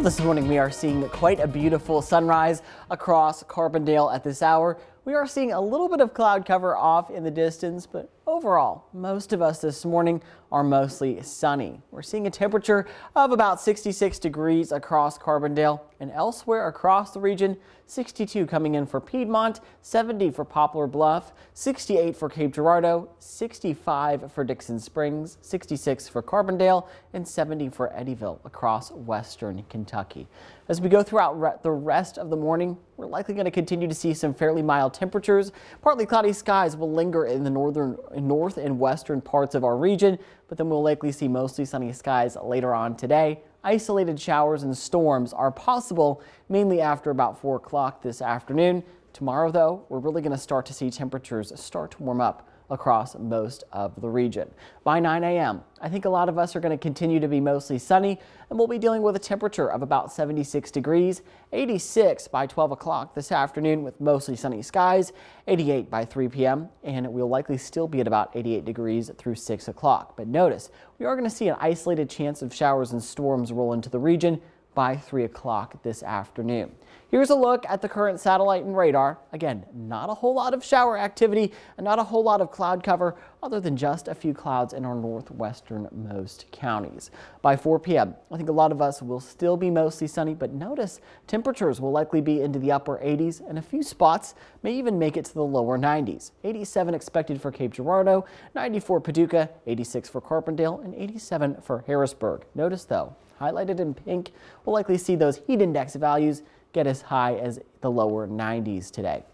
Well, this morning we are seeing quite a beautiful sunrise across Carbondale at this hour. We are seeing a little bit of cloud cover off in the distance, but Overall, most of us this morning are mostly sunny. We're seeing a temperature of about 66 degrees across Carbondale and elsewhere across the region. 62 coming in for Piedmont, 70 for Poplar Bluff, 68 for Cape Girardeau, 65 for Dixon Springs, 66 for Carbondale, and 70 for Eddyville across western Kentucky. As we go throughout re the rest of the morning, we're likely going to continue to see some fairly mild temperatures. Partly cloudy skies will linger in the northern north and western parts of our region, but then we'll likely see mostly sunny skies later on today. Isolated showers and storms are possible mainly after about 4 o'clock this afternoon. Tomorrow, though, we're really going to start to see temperatures start to warm up across most of the region. By 9 a.m., I think a lot of us are going to continue to be mostly sunny and we'll be dealing with a temperature of about 76 degrees, 86 by 12 o'clock this afternoon with mostly sunny skies, 88 by 3 p.m., and we'll likely still be at about 88 degrees through 6 o'clock. But notice we are going to see an isolated chance of showers and storms roll into the region by 3 o'clock this afternoon. Here's a look at the current satellite and radar. Again, not a whole lot of shower activity and not a whole lot of cloud cover other than just a few clouds in our northwesternmost counties. By 4 p.m., I think a lot of us will still be mostly sunny, but notice temperatures will likely be into the upper 80s and a few spots may even make it to the lower 90s. 87 expected for Cape Girardeau, 94 Paducah, 86 for Carbondale, and 87 for Harrisburg. Notice though, highlighted in pink, we'll likely see those heat index values get as high as the lower 90s today.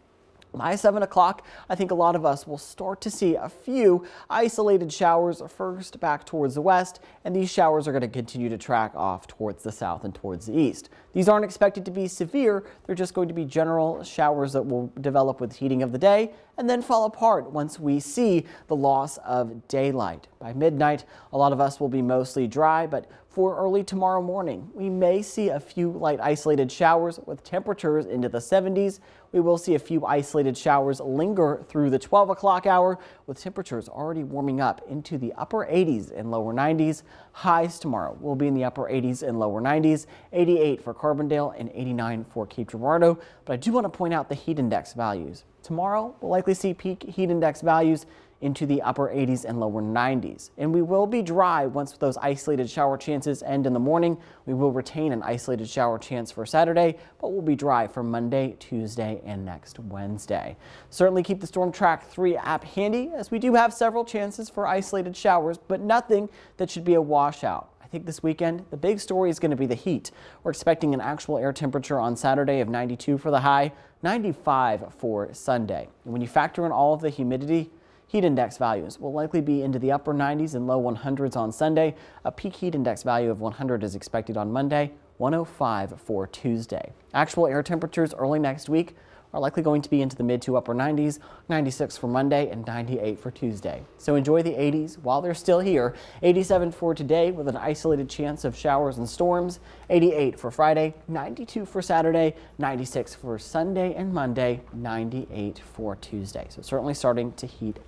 By 7 o'clock, I think a lot of us will start to see a few isolated showers first back towards the west, and these showers are going to continue to track off towards the south and towards the east. These aren't expected to be severe, they're just going to be general showers that will develop with heating of the day and then fall apart once we see the loss of daylight. By midnight, a lot of us will be mostly dry, but for early tomorrow morning, we may see a few light isolated showers with temperatures into the 70s. We will see a few isolated showers linger through the 12 o'clock hour with temperatures already warming up into the upper 80s and lower 90s. Highs tomorrow will be in the upper 80s and lower 90s, 88 for Carbondale and 89 for Cape Girardeau, but I do want to point out the heat index values. Tomorrow, we'll likely see peak heat index values into the upper 80s and lower 90s. And we will be dry once those isolated shower chances end in the morning. We will retain an isolated shower chance for Saturday, but we'll be dry for Monday, Tuesday, and next Wednesday. Certainly keep the Storm Track 3 app handy as we do have several chances for isolated showers, but nothing that should be a washout. I think this weekend, the big story is going to be the heat. We're expecting an actual air temperature on Saturday of 92 for the high, 95 for Sunday. And when you factor in all of the humidity, heat index values will likely be into the upper 90s and low 100s on Sunday. A peak heat index value of 100 is expected on Monday, 105 for Tuesday. Actual air temperatures early next week are likely going to be into the mid to upper 90s, 96 for Monday and 98 for Tuesday. So enjoy the 80s while they're still here. 87 for today with an isolated chance of showers and storms, 88 for Friday, 92 for Saturday, 96 for Sunday and Monday, 98 for Tuesday. So certainly starting to heat